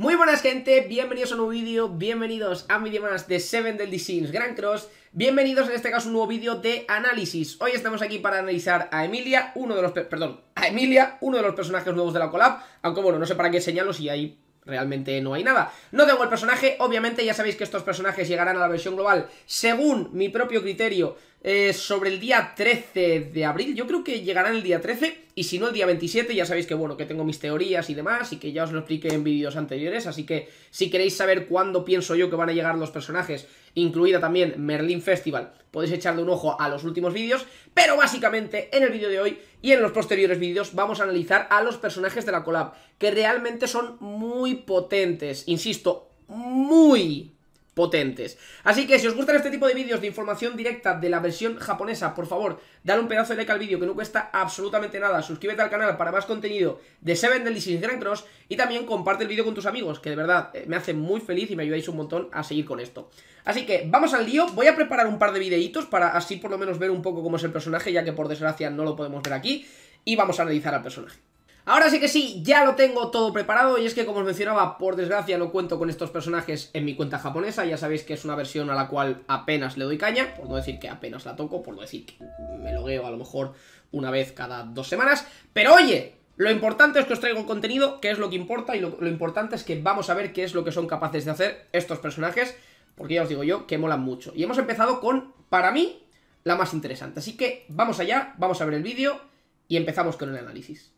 Muy buenas gente, bienvenidos a un nuevo vídeo, bienvenidos a mi vídeo más de Seven Deadly Sins Grand Cross Bienvenidos en este caso a un nuevo vídeo de análisis Hoy estamos aquí para analizar a Emilia, uno de los, perdón, a Emilia, uno de los personajes nuevos de la collab Aunque bueno, no sé para qué señalo si ahí realmente no hay nada. No tengo el personaje, obviamente ya sabéis que estos personajes llegarán a la versión global según mi propio criterio eh, sobre el día 13 de abril. Yo creo que llegarán el día 13 y si no el día 27, ya sabéis que bueno, que tengo mis teorías y demás y que ya os lo expliqué en vídeos anteriores, así que si queréis saber cuándo pienso yo que van a llegar los personajes, incluida también Merlin Festival, podéis echarle un ojo a los últimos vídeos, pero básicamente en el vídeo de hoy y en los posteriores vídeos vamos a analizar a los personajes de la collab, que realmente son muy potentes, insisto, muy potentes. Así que si os gustan este tipo de vídeos de información directa de la versión japonesa, por favor, dale un pedazo de like al vídeo que no cuesta absolutamente nada. Suscríbete al canal para más contenido de Seven Sins Grand Cross y también comparte el vídeo con tus amigos, que de verdad eh, me hace muy feliz y me ayudáis un montón a seguir con esto. Así que vamos al lío, voy a preparar un par de videitos para así por lo menos ver un poco cómo es el personaje, ya que por desgracia no lo podemos ver aquí, y vamos a analizar al personaje. Ahora sí que sí, ya lo tengo todo preparado y es que como os mencionaba, por desgracia no cuento con estos personajes en mi cuenta japonesa, ya sabéis que es una versión a la cual apenas le doy caña, por no decir que apenas la toco, por no decir que me logueo a lo mejor una vez cada dos semanas, pero oye, lo importante es que os traigo contenido, que es lo que importa y lo, lo importante es que vamos a ver qué es lo que son capaces de hacer estos personajes, porque ya os digo yo que molan mucho. Y hemos empezado con, para mí, la más interesante, así que vamos allá, vamos a ver el vídeo y empezamos con el análisis.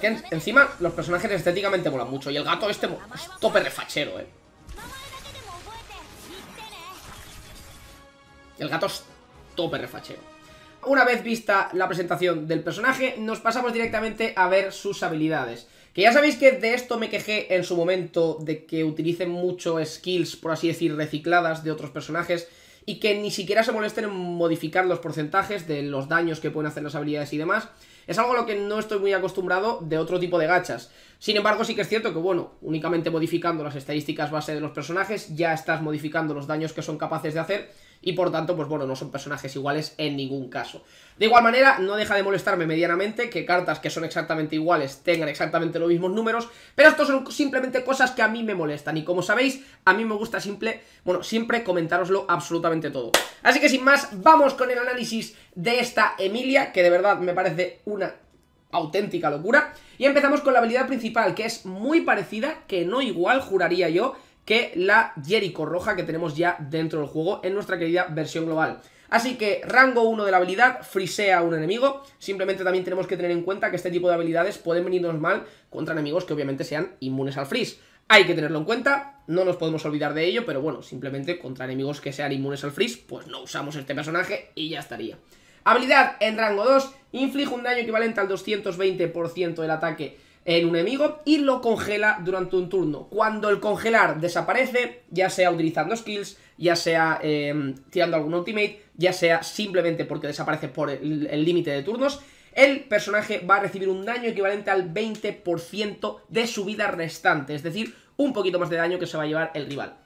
Es que encima los personajes estéticamente molan mucho. Y el gato este es tope refachero, eh. El gato es tope refachero. Una vez vista la presentación del personaje, nos pasamos directamente a ver sus habilidades. Que ya sabéis que de esto me quejé en su momento, de que utilicen mucho skills, por así decir, recicladas de otros personajes y que ni siquiera se molesten en modificar los porcentajes de los daños que pueden hacer las habilidades y demás. Es algo a lo que no estoy muy acostumbrado de otro tipo de gachas. Sin embargo, sí que es cierto que, bueno, únicamente modificando las estadísticas base de los personajes, ya estás modificando los daños que son capaces de hacer, y por tanto, pues bueno, no son personajes iguales en ningún caso. De igual manera, no deja de molestarme medianamente que cartas que son exactamente iguales tengan exactamente los mismos números, pero estos son simplemente cosas que a mí me molestan y como sabéis, a mí me gusta simple, bueno, siempre comentároslo absolutamente todo. Así que sin más, vamos con el análisis de esta Emilia, que de verdad me parece una auténtica locura. Y empezamos con la habilidad principal, que es muy parecida, que no igual, juraría yo, que la Jericho roja que tenemos ya dentro del juego en nuestra querida versión global. Así que rango 1 de la habilidad frisea a un enemigo, simplemente también tenemos que tener en cuenta que este tipo de habilidades pueden venirnos mal contra enemigos que obviamente sean inmunes al freeze. Hay que tenerlo en cuenta, no nos podemos olvidar de ello, pero bueno, simplemente contra enemigos que sean inmunes al freeze, pues no usamos este personaje y ya estaría. Habilidad en rango 2, inflige un daño equivalente al 220% del ataque en un enemigo y lo congela durante un turno. Cuando el congelar desaparece, ya sea utilizando skills, ya sea em, tirando algún ultimate, ya sea simplemente porque desaparece por el límite de turnos, el personaje va a recibir un daño equivalente al 20% de su vida restante, es decir, un poquito más de daño que se va a llevar el rival.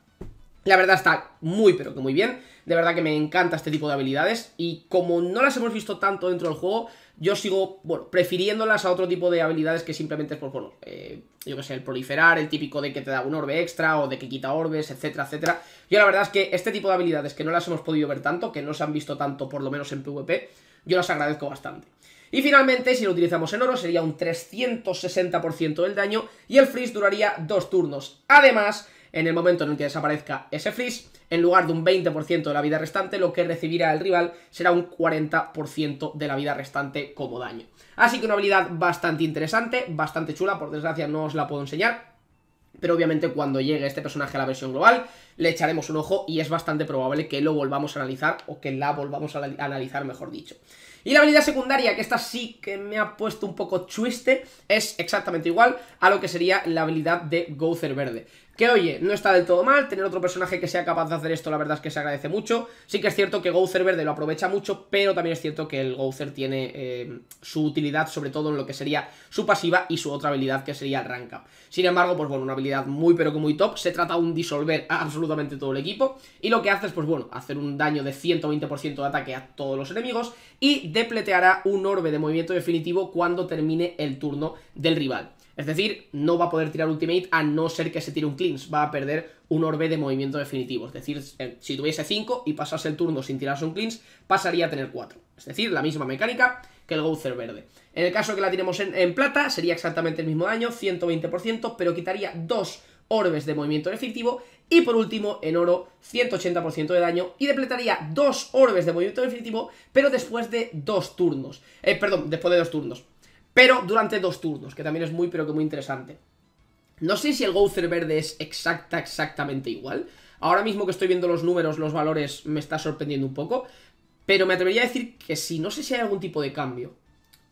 La verdad está muy pero que muy bien, de verdad que me encanta este tipo de habilidades y como no las hemos visto tanto dentro del juego, yo sigo, bueno, prefiriéndolas a otro tipo de habilidades que simplemente es por, pues, bueno, eh, yo que sé, el proliferar, el típico de que te da un orbe extra o de que quita orbes, etcétera, etcétera. Yo la verdad es que este tipo de habilidades que no las hemos podido ver tanto, que no se han visto tanto por lo menos en PvP, yo las agradezco bastante. Y finalmente, si lo utilizamos en oro, sería un 360% del daño y el freeze duraría dos turnos. Además, en el momento en el que desaparezca ese freeze, en lugar de un 20% de la vida restante, lo que recibirá el rival será un 40% de la vida restante como daño. Así que una habilidad bastante interesante, bastante chula, por desgracia no os la puedo enseñar, pero obviamente cuando llegue este personaje a la versión global le echaremos un ojo y es bastante probable que lo volvamos a analizar o que la volvamos a analizar, mejor dicho. Y la habilidad secundaria, que esta sí que me ha puesto un poco chiste, es exactamente igual a lo que sería la habilidad de Gozer Verde. Que oye, no está del todo mal, tener otro personaje que sea capaz de hacer esto la verdad es que se agradece mucho. Sí que es cierto que Gozer Verde lo aprovecha mucho, pero también es cierto que el Gowther tiene eh, su utilidad sobre todo en lo que sería su pasiva y su otra habilidad que sería el Rank Sin embargo, pues bueno, una habilidad muy pero que muy top, se trata de un disolver a absolutamente todo el equipo y lo que hace es pues bueno, hacer un daño de 120% de ataque a todos los enemigos y depleteará un orbe de movimiento definitivo cuando termine el turno del rival. Es decir, no va a poder tirar Ultimate a no ser que se tire un cleanse, va a perder un orbe de movimiento definitivo. Es decir, eh, si tuviese 5 y pasase el turno sin tirarse un cleanse, pasaría a tener 4. Es decir, la misma mecánica que el gozer verde. En el caso que la tenemos en, plata, sería exactamente el mismo daño, 120%, pero quitaría 2 orbes de movimiento definitivo y por último en oro 180% de daño y depletaría 2 orbes de movimiento definitivo pero después de 2 turnos, eh, perdón, después de 2 turnos pero durante dos turnos, que también es muy, pero que muy interesante. No sé si el Gouther verde es exacta, exactamente igual. Ahora mismo que estoy viendo los números, los valores, me está sorprendiendo un poco. Pero me atrevería a decir que sí, no sé si hay algún tipo de cambio.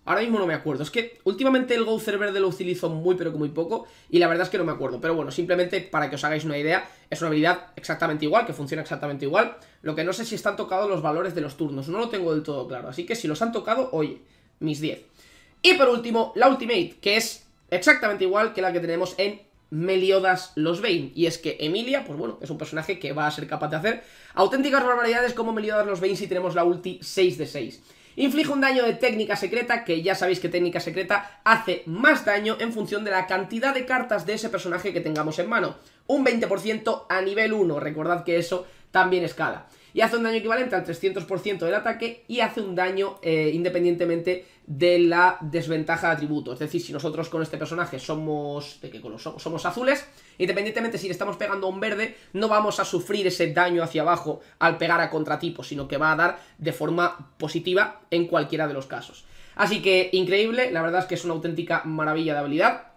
Ahora mismo no me acuerdo. Es que últimamente el Gouther verde lo utilizo muy pero que muy poco y la verdad es que no me acuerdo. Pero bueno, simplemente para que os hagáis una idea, es una habilidad exactamente igual, que funciona exactamente igual. Lo que no sé si están tocados los valores de los turnos, no lo tengo del todo claro. Así que si los han tocado, oye, mis 10. Y por último, la Ultimate, que es exactamente igual que la que tenemos en Meliodas los Bane. Y es que Emilia, pues bueno, es un personaje que va a ser capaz de hacer auténticas barbaridades como Meliodas los Bane si tenemos la ulti 6 de 6. Inflige un daño de técnica secreta, que ya sabéis que técnica secreta hace más daño en función de la cantidad de cartas de ese personaje que tengamos en mano. Un 20% a nivel 1, recordad que eso también escala y hace un daño equivalente al 300% del ataque y hace un daño eh, independientemente de la desventaja de atributo. Es decir, si nosotros con este personaje somos... ¿De con somos? Somos azules, independientemente si le estamos pegando a un verde, no vamos a sufrir ese daño hacia abajo al pegar a contratipo, sino que va a dar de forma positiva en cualquiera de los casos. Así que increíble, la verdad es que es una auténtica maravilla de habilidad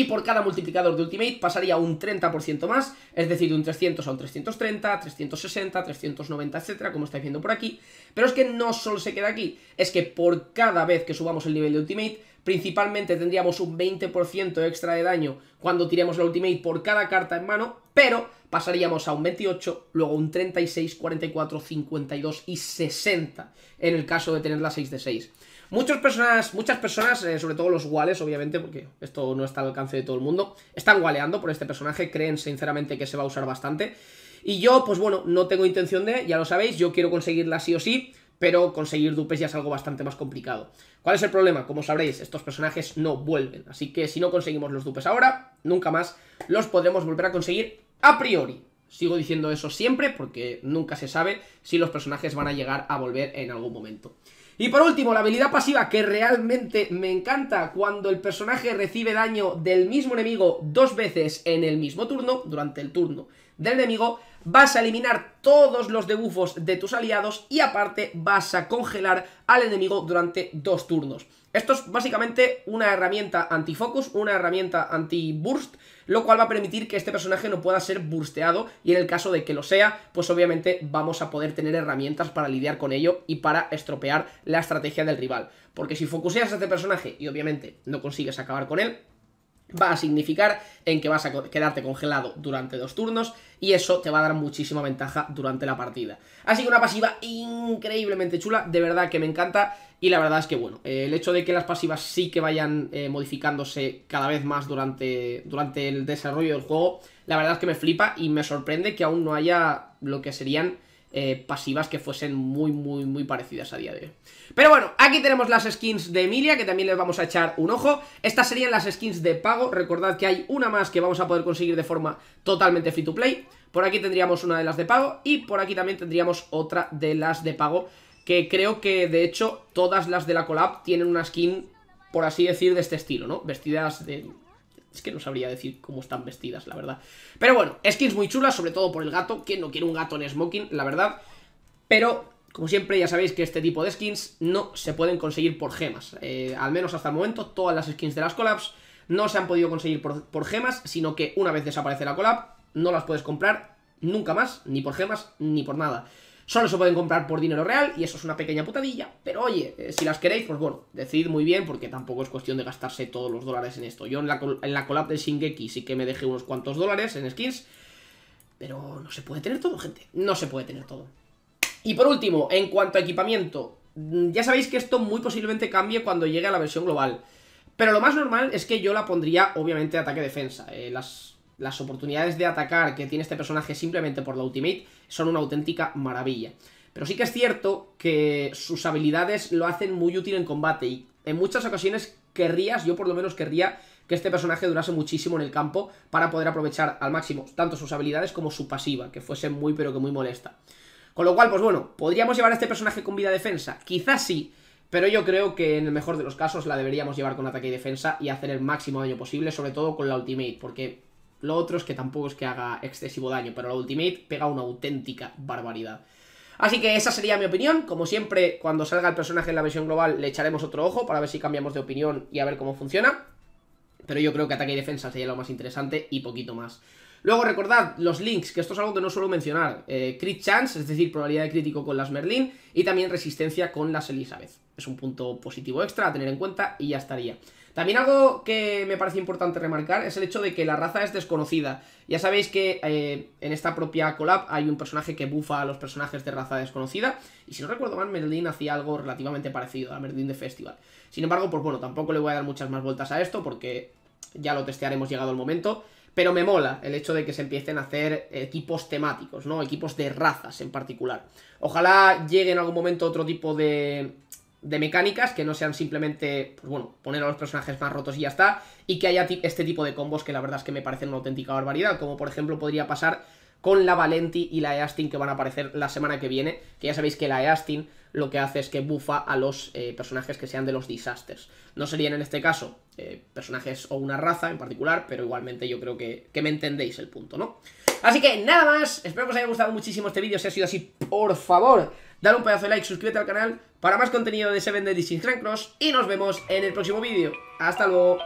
y por cada multiplicador de Ultimate pasaría un 30% más, es decir, un 300 a un 330, 360, 390, etcétera, como estáis viendo por aquí. Pero es que no solo se queda aquí, es que por cada vez que subamos el nivel de Ultimate, principalmente tendríamos un 20% extra de daño cuando tiremos la Ultimate por cada carta en mano, pero pasaríamos a un 28, luego un 36, 44, 52 y 60 en el caso de tener la 6 de 6. Muchas personas, muchas personas eh, sobre todo los guales obviamente, porque esto no está al alcance de todo el mundo, están gualeando por este personaje, creen sinceramente que se va a usar bastante. Y yo, pues bueno, no tengo intención de, ya lo sabéis, yo quiero conseguirla sí o sí, pero conseguir dupes ya es algo bastante más complicado. ¿Cuál es el problema? Como sabréis, estos personajes no vuelven, así que si no conseguimos los dupes ahora, nunca más los podremos volver a conseguir a priori. Sigo diciendo eso siempre porque nunca se sabe si los personajes van a llegar a volver en algún momento. Y por último, la habilidad pasiva que realmente me encanta cuando el personaje recibe daño del mismo enemigo dos veces en el mismo turno, durante el turno del enemigo, vas a eliminar todos los debufos de tus aliados y aparte vas a congelar al enemigo durante dos turnos. Esto es básicamente una herramienta anti-focus, una herramienta anti-burst, lo cual va a permitir que este personaje no pueda ser bursteado y en el caso de que lo sea, pues obviamente vamos a poder tener herramientas para lidiar con ello y para estropear la estrategia del rival. Porque si focuseas a este personaje y obviamente no consigues acabar con él, va a significar en que vas a quedarte congelado durante dos turnos y eso te va a dar muchísima ventaja durante la partida. Así que una pasiva increíblemente chula, de verdad que me encanta y la verdad es que bueno, eh, el hecho de que las pasivas sí que vayan eh, modificándose cada vez más durante, durante el desarrollo del juego, la verdad es que me flipa y me sorprende que aún no haya lo que serían eh, pasivas que fuesen muy, muy, muy parecidas a día de hoy. Pero bueno, aquí tenemos las skins de Emilia, que también les vamos a echar un ojo. Estas serían las skins de pago. Recordad que hay una más que vamos a poder conseguir de forma totalmente free to play. Por aquí tendríamos una de las de pago y por aquí también tendríamos otra de las de pago que creo que de hecho todas las de la collab tienen una skin, por así decir, de este estilo, ¿no? Vestidas de es que no sabría decir cómo están vestidas, la verdad. Pero bueno, skins muy chulas, sobre todo por el gato. que no quiere un gato en smoking, la verdad? Pero, como siempre, ya sabéis que este tipo de skins no se pueden conseguir por gemas. Eh, al menos hasta el momento, todas las skins de las collabs no se han podido conseguir por, por gemas, sino que una vez desaparece la collab, no las puedes comprar nunca más, ni por gemas, ni por nada. Solo se pueden comprar por dinero real y eso es una pequeña putadilla. Pero oye, eh, si las queréis, pues bueno, decid muy bien porque tampoco es cuestión de gastarse todos los dólares en esto. Yo en la, en la collab de Shingeki sí que me dejé unos cuantos dólares en skins. Pero no se puede tener todo, gente. No se puede tener todo. Y por último, en cuanto a equipamiento, mm, ya sabéis que esto muy posiblemente cambie cuando llegue a la versión global. Pero lo más normal es que yo la pondría, obviamente, ataque-defensa. Eh, las las oportunidades de atacar que tiene este personaje simplemente por la ultimate son una auténtica maravilla. Pero sí que es cierto que sus habilidades lo hacen muy útil en combate y en muchas ocasiones querrías, yo por lo menos querría que este personaje durase muchísimo en el campo para poder aprovechar al máximo tanto sus habilidades como su pasiva, que fuese muy pero que muy molesta. Con lo cual, pues bueno, ¿podríamos llevar a este personaje con vida defensa? Quizás sí, pero yo creo que en el mejor de los casos la deberíamos llevar con ataque y defensa y hacer el máximo daño posible, sobre todo con la ultimate, porque lo otro es que tampoco es que haga excesivo daño, pero la Ultimate pega una auténtica barbaridad. Así que esa sería mi opinión. Como siempre, cuando salga el personaje en la versión global, le echaremos otro ojo para ver si cambiamos de opinión y a ver cómo funciona. Pero yo creo que ataque y defensa sería lo más interesante y poquito más. Luego recordad los links, que esto es algo que no suelo mencionar. Eh, crit chance, es decir, probabilidad de crítico con las Merlin y también resistencia con las Elizabeth. Es un punto positivo extra a tener en cuenta y ya estaría. También algo que me parece importante remarcar es el hecho de que la raza es desconocida. Ya sabéis que eh, en esta propia collab hay un personaje que bufa a los personajes de raza desconocida. Y si no recuerdo mal, Merlin hacía algo relativamente parecido a Merlin de Festival. Sin embargo, pues bueno, tampoco le voy a dar muchas más vueltas a esto porque ya lo testearemos llegado el momento. Pero me mola el hecho de que se empiecen a hacer equipos temáticos, ¿no? Equipos de razas en particular. Ojalá llegue en algún momento otro tipo de, de mecánicas que no sean simplemente, pues bueno, poner a los personajes más rotos y ya está, y que haya este tipo de combos que la verdad es que me parecen una auténtica barbaridad, como por ejemplo podría pasar con la Valenti y la Eastin que van a aparecer la semana que viene, que ya sabéis que la Eastin lo que hace es que bufa a los eh, personajes que sean de los disasters. No serían en este caso eh, personajes o una raza en particular, pero igualmente yo creo que, me entendéis el punto, ¿no? Así que nada más, espero que os haya gustado muchísimo este vídeo, si ha sido así, por favor, dale un pedazo de like, suscríbete al canal para más contenido de Seven Deadly sin Cross y nos vemos en el próximo vídeo. ¡Hasta luego!